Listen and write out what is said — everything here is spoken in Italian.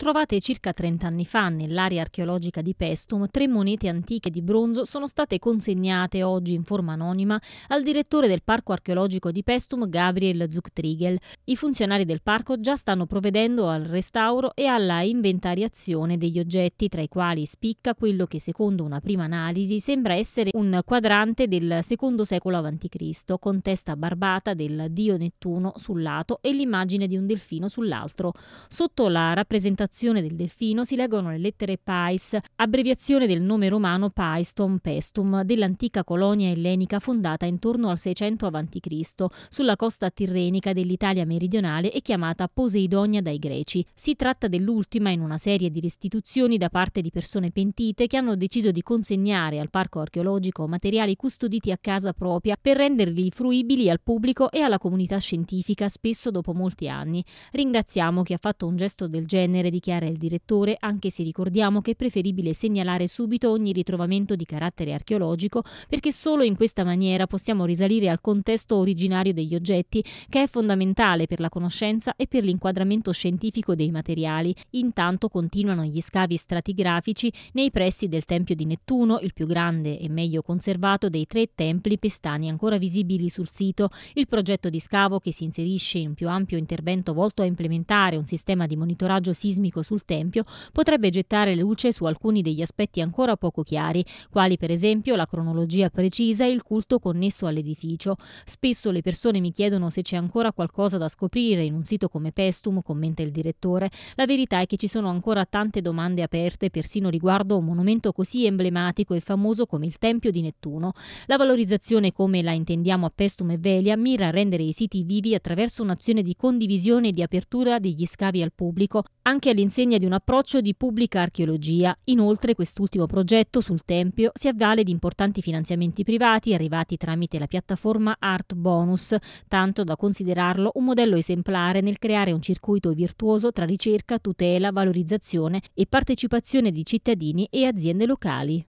Trovate circa 30 anni fa nell'area archeologica di Pestum, tre monete antiche di bronzo sono state consegnate oggi in forma anonima al direttore del parco archeologico di Pestum, Gabriel Zucktriegel. I funzionari del parco già stanno provvedendo al restauro e alla inventariazione degli oggetti, tra i quali spicca quello che secondo una prima analisi sembra essere un quadrante del secondo secolo a.C., con testa barbata del dio Nettuno sul lato e l'immagine di un delfino sull'altro. Sotto la rappresentazione stazione del Delfino si leggono le lettere Pais, abbreviazione del nome romano Paestum Pestum, dell'antica colonia ellenica fondata intorno al 600 a.C., sulla costa tirrenica dell'Italia meridionale e chiamata Poseidonia dai greci. Si tratta dell'ultima in una serie di restituzioni da parte di persone pentite che hanno deciso di consegnare al parco archeologico materiali custoditi a casa propria per renderli fruibili al pubblico e alla comunità scientifica spesso dopo molti anni. Ringraziamo chi ha fatto un gesto del genere di dichiara il direttore, anche se ricordiamo che è preferibile segnalare subito ogni ritrovamento di carattere archeologico perché solo in questa maniera possiamo risalire al contesto originario degli oggetti che è fondamentale per la conoscenza e per l'inquadramento scientifico dei materiali. Intanto continuano gli scavi stratigrafici nei pressi del Tempio di Nettuno, il più grande e meglio conservato dei tre templi pestani ancora visibili sul sito. Il progetto di scavo che si inserisce in un più ampio intervento volto a implementare un sistema di monitoraggio sismico accademico sul Tempio potrebbe gettare luce su alcuni degli aspetti ancora poco chiari, quali per esempio la cronologia precisa e il culto connesso all'edificio. Spesso le persone mi chiedono se c'è ancora qualcosa da scoprire in un sito come Pestum, commenta il direttore. La verità è che ci sono ancora tante domande aperte, persino riguardo a un monumento così emblematico e famoso come il Tempio di Nettuno. La valorizzazione come la intendiamo a Pestum e Velia mira a rendere i siti vivi attraverso un'azione di condivisione e di apertura degli scavi al pubblico, anche a all'insegna di un approccio di pubblica archeologia. Inoltre quest'ultimo progetto sul Tempio si avvale di importanti finanziamenti privati arrivati tramite la piattaforma Art Bonus, tanto da considerarlo un modello esemplare nel creare un circuito virtuoso tra ricerca, tutela, valorizzazione e partecipazione di cittadini e aziende locali.